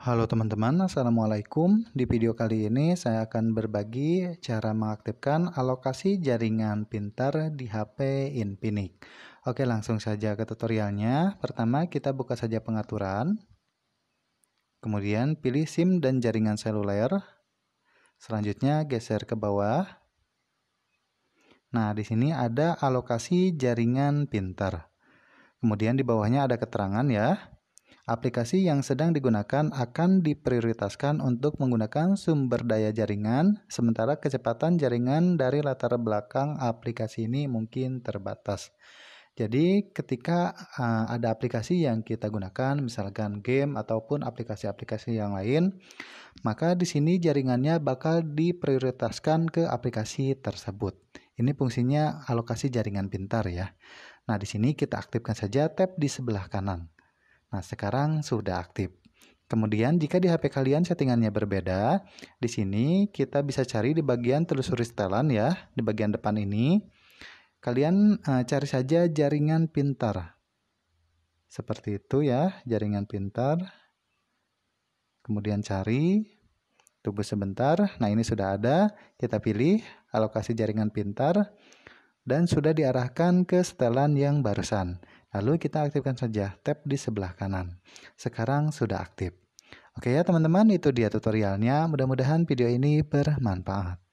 Halo teman-teman, Assalamualaikum. Di video kali ini saya akan berbagi cara mengaktifkan alokasi jaringan pintar di HP Infinix. Oke langsung saja ke tutorialnya. Pertama kita buka saja pengaturan. Kemudian pilih SIM dan jaringan seluler. Selanjutnya geser ke bawah. Nah di sini ada alokasi jaringan pintar. Kemudian di bawahnya ada keterangan ya aplikasi yang sedang digunakan akan diprioritaskan untuk menggunakan sumber daya jaringan, sementara kecepatan jaringan dari latar belakang aplikasi ini mungkin terbatas. Jadi, ketika eh, ada aplikasi yang kita gunakan, misalkan game ataupun aplikasi-aplikasi yang lain, maka di sini jaringannya bakal diprioritaskan ke aplikasi tersebut. Ini fungsinya alokasi jaringan pintar ya. Nah, di sini kita aktifkan saja tab di sebelah kanan. Nah, sekarang sudah aktif. Kemudian jika di HP kalian settingannya berbeda, di sini kita bisa cari di bagian telusuri setelan ya, di bagian depan ini. Kalian e, cari saja jaringan pintar. Seperti itu ya, jaringan pintar. Kemudian cari, tunggu sebentar. Nah, ini sudah ada, kita pilih alokasi jaringan pintar dan sudah diarahkan ke setelan yang barusan. Lalu kita aktifkan saja tab di sebelah kanan. Sekarang sudah aktif. Oke ya teman-teman, itu dia tutorialnya. Mudah-mudahan video ini bermanfaat.